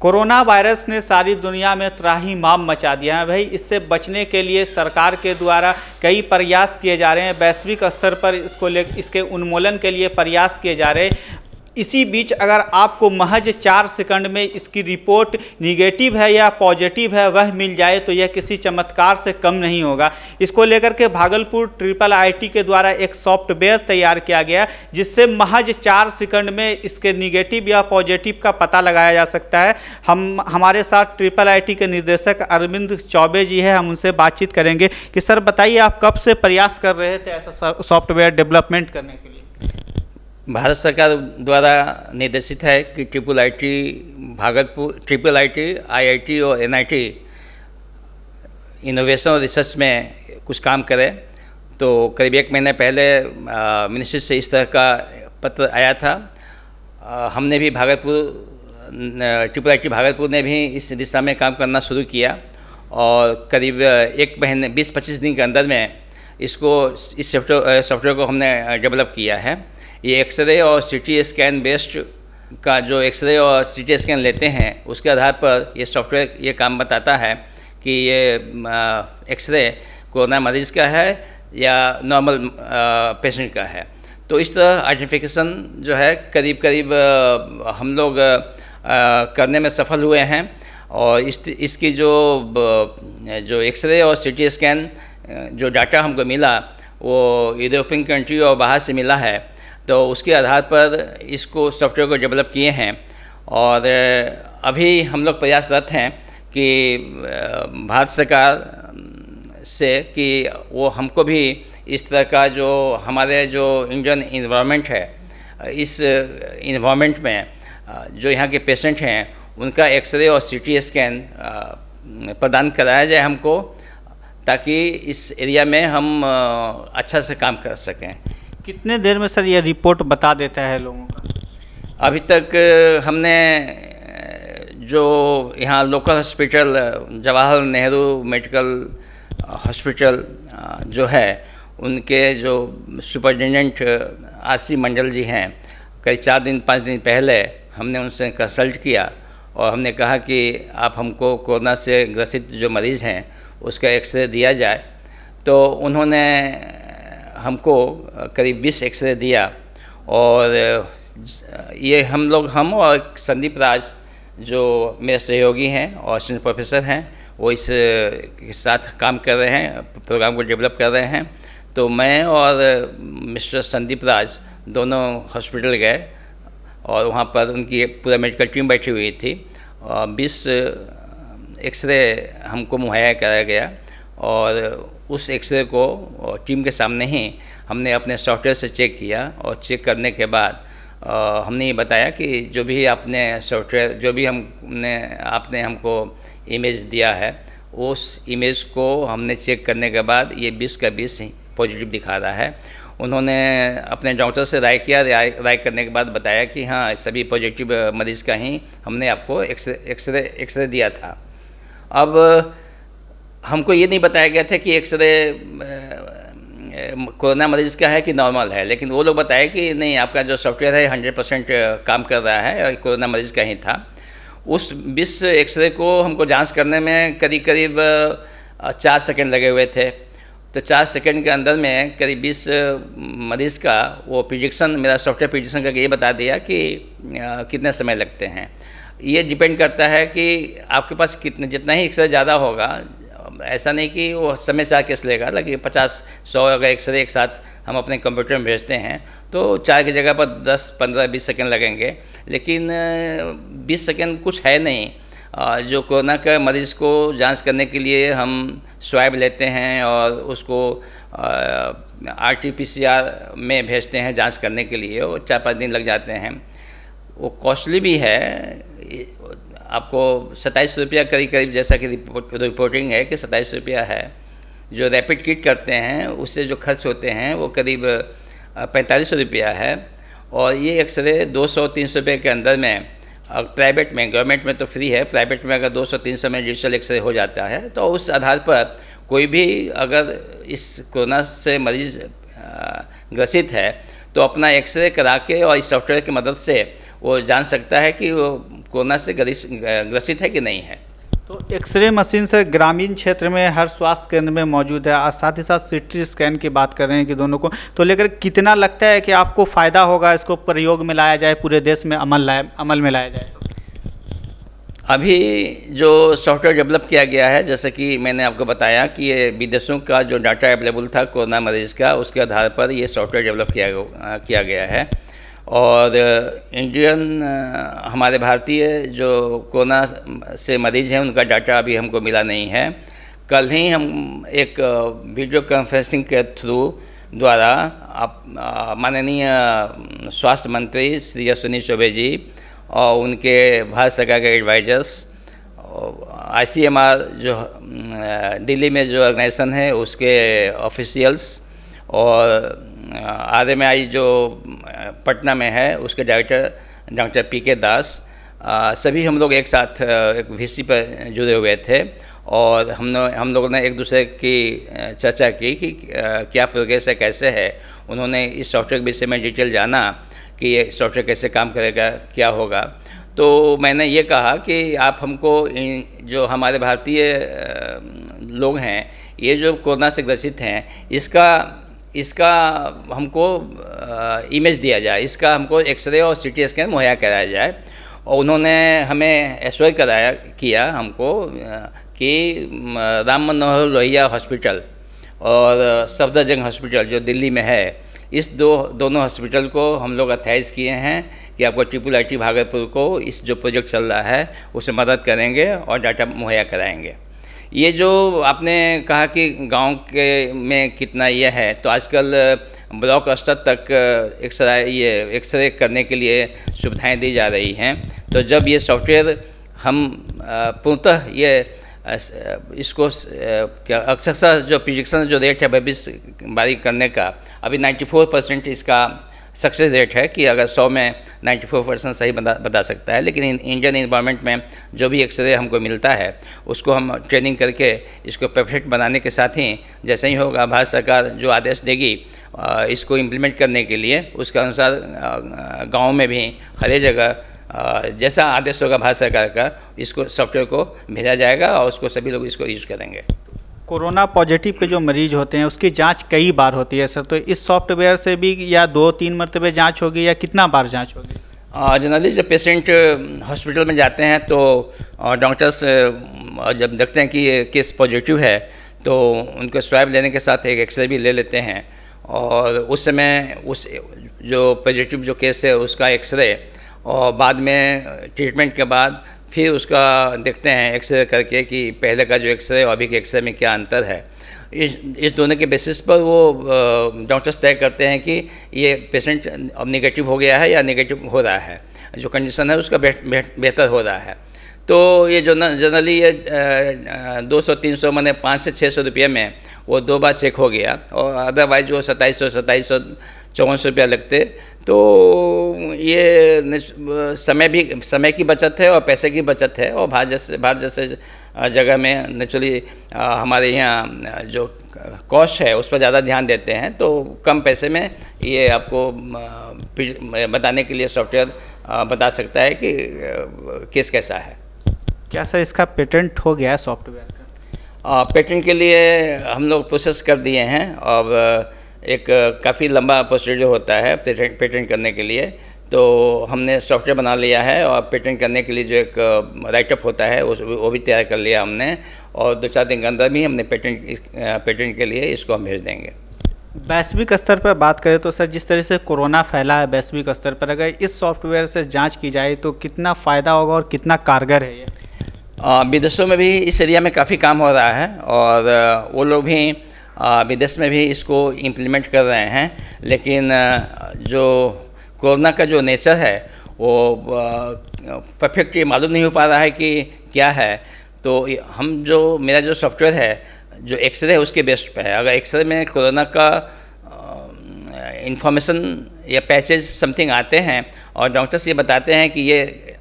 corona virus ने सारी दुनिया में त्राही माम मचा दिया है भाई इससे बचने के लिए सरकार के द्वारा कई प्रयास किए जा रहे हैं वैश्विक स्तर पर इसको ले इसके उन्मूलन के लिए प्रयास किए जा रहे हैं इसी बीच अगर आपको महज चार सेकंड में इसकी रिपोर्ट निगेटिव है या पॉजिटिव है वह मिल जाए तो यह किसी चमत्कार से कम नहीं होगा इसको लेकर के भागलपुर ट्रिपल आईटी के द्वारा एक सॉफ्टवेयर तैयार किया गया जिससे महज चार सेकंड में इसके निगेटिव या पॉजिटिव का पता लगाया जा सकता है हम हमारे साथ ट्रिपल आई के निदेशक अरविंद चौबे जी है हम उनसे बातचीत करेंगे कि सर बताइए आप कब से प्रयास कर रहे थे ऐसा सॉफ्टवेयर डेवलपमेंट करने के लिए भारत सरकार द्वारा निर्देशित है कि triple IT Bhagalpur triple IT IIT और एनआईटी इनोवेशन और रिसर्च में कुछ काम करें तो करीब एक महीने पहले मिनिस्ट्री से इस तरह का पत्र आया था आ, हमने भी भागलपुर ट्रिपल आईटी भागलपुर ने भी इस दिशा में काम करना शुरू किया और करीब एक महीने बीस पच्चीस दिन के अंदर में इसको इस सॉफ्टवेयर सॉफ्टवेयर को हमने डेवलप किया है ये एक्सरे और सीटी स्कैन बेस्ड का जो एक्सरे और सीटी स्कैन लेते हैं उसके आधार पर ये सॉफ्टवेयर ये काम बताता है कि ये एक्सरे कोरोना मरीज़ का है या नॉर्मल पेशेंट का है तो इस तरह आइडेंटिफिकेशन जो है करीब करीब हम लोग करने में सफल हुए हैं और इस इसकी जो जो एक्सरे और सीटी स्कैन जो डाटा हमको मिला वो यूरोपियन कंट्री और बाहर से मिला है तो उसके आधार पर इसको सॉफ्टवेयर को डेवलप किए हैं और अभी हम लोग प्रयासरत हैं कि भारत सरकार से कि वो हमको भी इस तरह का जो हमारे जो इंडियन इन्वामेंट है इस इन्वामेंट में जो यहाँ के पेशेंट हैं उनका एक्सरे और सीटी स्कैन प्रदान कराया जाए हमको ताकि इस एरिया में हम अच्छा से काम कर सकें कितने देर में सर यह रिपोर्ट बता देता है लोगों का अभी तक हमने जो यहाँ local hospital Jawahar Nehru medical hospital जो है उनके जो सुपरिटेंडेंट आसी मंडल जी हैं कई चार दिन पाँच दिन पहले हमने उनसे कंसल्ट किया और हमने कहा कि आप हमको कोरोना से ग्रसित जो मरीज़ हैं उसका एक्सरे दिया जाए तो उन्होंने हमको करीब 20 एक्सरे दिया और ये हम लोग हम और संदीप राज जो मेरे सहयोगी हैं और असिस्टेंट प्रोफेसर हैं वो इस के साथ काम कर रहे हैं प्रोग्राम को डेवलप कर रहे हैं तो मैं और मिस्टर संदीप राज दोनों हॉस्पिटल गए और वहाँ पर उनकी पूरा मेडिकल टीम बैठी हुई थी और बीस एक्सरे हमको मुहैया कराया गया और उस एक्सरे को टीम के सामने ही हमने अपने सॉफ्टवेयर से चेक किया और चेक करने के बाद आ, हमने ये बताया कि जो भी आपने सॉफ्टवेयर जो भी हमने आपने हमको इमेज दिया है उस इमेज को हमने चेक करने के बाद ये बीस का बीस पॉजिटिव दिखा रहा है उन्होंने अपने डॉक्टर से राय किया राय राय करने के बाद बताया कि हाँ सभी पॉजिटिव मरीज़ का ही हमने आपको एक्सरे एक्सरे दिया था अब हमको ये नहीं बताया गया था कि एक्सरे कोरोना मरीज का है कि नॉर्मल है लेकिन वो लोग बताए कि नहीं आपका जो सॉफ्टवेयर है हंड्रेड परसेंट काम कर रहा है और कोरोना मरीज का ही था उस बीस एक्सरे को हमको जांच करने में करीब करीब चार सेकंड लगे हुए थे तो चार सेकंड के अंदर में करीब बीस मरीज़ का वो प्रिजिक्शन मेरा सॉफ्टवेयर प्रिजिक्शन करके ये बता दिया कि कितने समय लगते हैं ये डिपेंड करता है कि आपके पास कितने जितना ही एक्सरे ज़्यादा होगा ऐसा नहीं कि वो समय से आके लेगा लगे पचास सौ अगर एक्सरे एक साथ हम अपने कंप्यूटर में भेजते हैं तो चार की जगह पर दस पंद्रह बीस सेकेंड लगेंगे लेकिन बीस सेकेंड कुछ है नहीं जो कोरोना के मरीज़ को जांच करने के लिए हम स्वाइब लेते हैं और उसको R T P C R में भेजते हैं जांच करने के लिए वो चार पाँच दिन लग जाते हैं वो कॉस्टली भी है आपको सत्ताईस रुपया करीब करीब जैसा कि रिपोर्टिंग है कि सत्ताईस रुपया है जो रैपिड किट करते हैं उससे जो खर्च होते हैं वो करीब पैंतालीस रुपया है और ये एक्सरे दो सौ तीन सौ रुपये के अंदर में प्राइवेट में गवर्नमेंट में तो फ्री है प्राइवेट में अगर 200-300 में डिजिटल एक्सरे हो जाता है तो उस आधार पर कोई भी अगर इस कोरोना से मरीज ग्रसित है तो अपना एक्सरे करा के और इस सॉफ्टवेयर की मदद से वो जान सकता है कि वो कोरोना से ग्रसित है कि नहीं है तो एक्सरे मशीन से ग्रामीण क्षेत्र में हर स्वास्थ्य केंद्र में मौजूद है और साथ ही साथ सिटी स्कैन की बात कर रहे हैं कि दोनों को तो लेकर कितना लगता है कि आपको फ़ायदा होगा इसको प्रयोग में लाया जाए पूरे देश में अमल लाए अमल में लाया जाए अभी जो सॉफ्टवेयर डेवलप किया गया है जैसे कि मैंने आपको बताया कि ये विदेशों का जो डाटा अवेलेबल था कोरोना मरीज का उसके आधार पर ये सॉफ्टवेयर डेवलप किया किया गया है और इंडियन हमारे भारतीय जो कोरोना से मरीज़ हैं उनका डाटा अभी हमको मिला नहीं है कल ही हम एक वीडियो कॉन्फ्रेंसिंग के थ्रू द्वारा आप माननीय स्वास्थ्य मंत्री श्री अश्विनी चौबे जी और उनके भारत सरकार के एडवाइजर्स आई जो दिल्ली में जो ऑर्गेनाइजेशन है उसके ऑफिशियल्स और एम आई जो पटना में है उसके डायरेक्टर डॉक्टर पी के दास आ, सभी हम लोग एक साथ एक वी पर जुड़े हुए थे और हम हम लोगों ने एक दूसरे की चर्चा की कि क्या प्रोग्रेस है कैसे है उन्होंने इस सॉफ्टवेयर के विषय में डिटेल जाना कि ये सॉफ्टवेयर कैसे काम करेगा क्या होगा तो मैंने ये कहा कि आप हमको जो हमारे भारतीय लोग हैं ये जो कोरोना से ग्रसित हैं इसका इसका हमको इमेज दिया जाए इसका हमको एक्सरे और सी टी स्कैन मुहैया कराया जाए और उन्होंने हमें एश्योर कराया किया हमको कि राम मनोहर लोहिया हॉस्पिटल और सफदरजंग हॉस्पिटल जो दिल्ली में है इस दो दोनों हॉस्पिटल को हम लोग अथाइज किए हैं कि आपको ट्रिपल आई टी भागलपुर को इस जो प्रोजेक्ट चल रहा है उसे मदद करेंगे और डाटा मुहैया कराएंगे ये जो आपने कहा कि गांव के में कितना यह है तो आजकल ब्लॉक स्तर तक एक्सरे ये एक्सरे करने के लिए सुविधाएं दी जा रही हैं तो जब ये सॉफ्टवेयर हम पूर्णतः ये इसको अक्सर जो प्रिजिक्शन जो रेट है भविष्य बारी करने का अभी 94 परसेंट इसका सक्सेस रेट है कि अगर 100 में 94 परसेंट सही बता बता सकता है लेकिन इंडियन इन्वायरमेंट में जो भी एक्सरे हमको मिलता है उसको हम ट्रेनिंग करके इसको परफेक्ट बनाने के साथ ही जैसे ही होगा भारत सरकार जो आदेश देगी इसको इम्प्लीमेंट करने के लिए उसके अनुसार गाँव में भी हर जगह जैसा आदेश होगा भारत सरकार का इसको सॉफ्टवेयर को भेजा जाएगा और उसको सभी लोग इसको यूज़ करेंगे कोरोना पॉजिटिव के जो मरीज होते हैं उसकी जांच कई बार होती है सर तो इस सॉफ्टवेयर से भी या दो तीन मरतबे जांच होगी या कितना बार जांच होगी जनरली जब पेशेंट हॉस्पिटल में जाते हैं तो डॉक्टर्स जब देखते हैं कि ये केस पॉजिटिव है तो उनके स्वैब लेने के साथ एक एक्सरे भी ले लेते हैं और उस समय उस जो पॉजिटिव जो केस है उसका एक्सरे और बाद में ट्रीटमेंट के बाद फिर उसका देखते हैं एक्सरे करके कि पहले का जो एक्सरे और अभी के एक्सरे में क्या अंतर है इस इस दोनों के बेसिस पर वो डॉक्टर्स तय करते हैं कि ये पेशेंट अब निगेटिव हो गया है या निगेटिव हो रहा है जो कंडीशन है उसका बेहतर हो रहा है तो ये जो जनरली ये दो सौ तीन सौ मैंने पाँच से छः सौ रुपये में वो दो बार चेक हो गया और अदरवाइज वो सत्ताईस सौ सत्ताईस सौ चौवन सौ रुपया लगते तो ये समय भी समय की बचत है और पैसे की बचत है और भारत जैसे भारत जैसे जगह में नेचुरली हमारे यहाँ जो कॉस्ट है उस पर ज़्यादा ध्यान देते हैं तो कम पैसे में ये आपको बताने के लिए सॉफ्टवेयर बता सकता है कि किस कैसा है क्या सर इसका पेटेंट हो गया सॉफ्टवेयर का पेटेंट के लिए हम लोग प्रोसेस कर दिए हैं और एक काफ़ी लंबा प्रोसीजर जो होता है पेटेंट करने के लिए तो हमने सॉफ्टवेयर बना लिया है और पेटेंट करने के लिए जो एक राइटअप होता है उस वो भी तैयार कर लिया हमने और दो चार दिन के अंदर भी हमने पेटेंट पेटेंट के लिए इसको हम भेज देंगे वैश्विक स्तर पर बात करें तो सर जिस तरह से कोरोना फैला है वैश्विक स्तर पर अगर इस सॉफ्टवेयर से जांच की जाए तो कितना फ़ायदा होगा और कितना कारगर है ये विदेशों में भी इस एरिया में काफ़ी काम हो रहा है और वो लोग भी विदेश में भी इसको इम्प्लीमेंट कर रहे हैं लेकिन जो कोरोना का जो नेचर है वो परफेक्ट ये मालूम नहीं हो पा रहा है कि क्या है तो हम जो मेरा जो सॉफ्टवेयर है जो एक्सरे है उसके बेस्ट पे है अगर एक्सरे में कोरोना का इन्फॉर्मेशन या पैचेज समथिंग आते हैं और डॉक्टर्स ये बताते हैं कि ये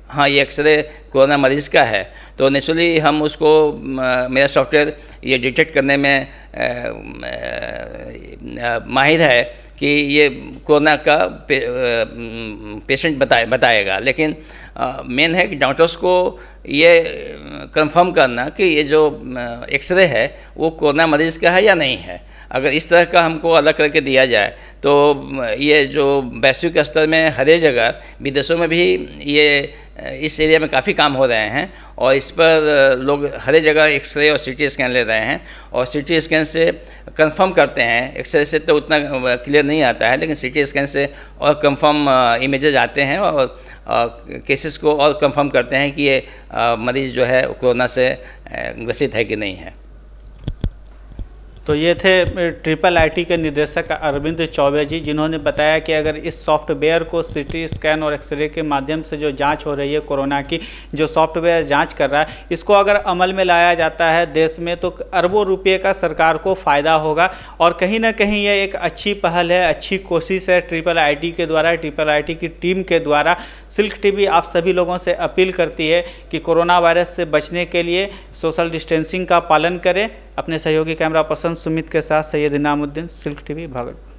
हाँ ये एक्सरे कोरोना मरीज़ का है तो नेचुरली हम उसको मेरा सॉफ्टवेयर ये डिटेक्ट करने में माहिर है कि ये कोरोना का पे, पेशेंट बताए बताएगा लेकिन मेन है कि डॉक्टर्स को ये कंफर्म करना कि ये जो एक्सरे है वो कोरोना मरीज़ का है या नहीं है अगर इस तरह का हमको अलग करके दिया जाए तो ये जो वैश्विक स्तर में हरे जगह विदेशों में भी ये इस एरिया में काफ़ी काम हो रहे हैं और इस पर लोग हरे जगह एक्सरे और सीटी स्कैन ले रहे हैं और सीटी स्कैन से कंफर्म करते हैं एक्सरे से तो उतना क्लियर नहीं आता है लेकिन सीटी स्कैन से और कंफर्म इमेजेज आते हैं और केसेस को और कंफर्म करते हैं कि ये मरीज़ जो है कोरोना से ग्रसित है कि नहीं है तो ये थे ट्रिपल आईटी के निदेशक अरविंद चौबे जी जिन्होंने बताया कि अगर इस सॉफ्टवेयर को सीटी स्कैन और एक्सरे के माध्यम से जो जांच हो रही है कोरोना की जो सॉफ्टवेयर जांच कर रहा है इसको अगर अमल में लाया जाता है देश में तो अरबों रुपये का सरकार को फ़ायदा होगा और कहीं ना कहीं यह एक अच्छी पहल है अच्छी कोशिश है ट्रिपल आई के द्वारा ट्रिपल आई की टीम के द्वारा सिल्क टीवी आप सभी लोगों से अपील करती है कि कोरोना वायरस से बचने के लिए सोशल डिस्टेंसिंग का पालन करें अपने सहयोगी कैमरा पर्सन सुमित के साथ सैयद इनामुद्दीन सिल्क टीवी भागलपुर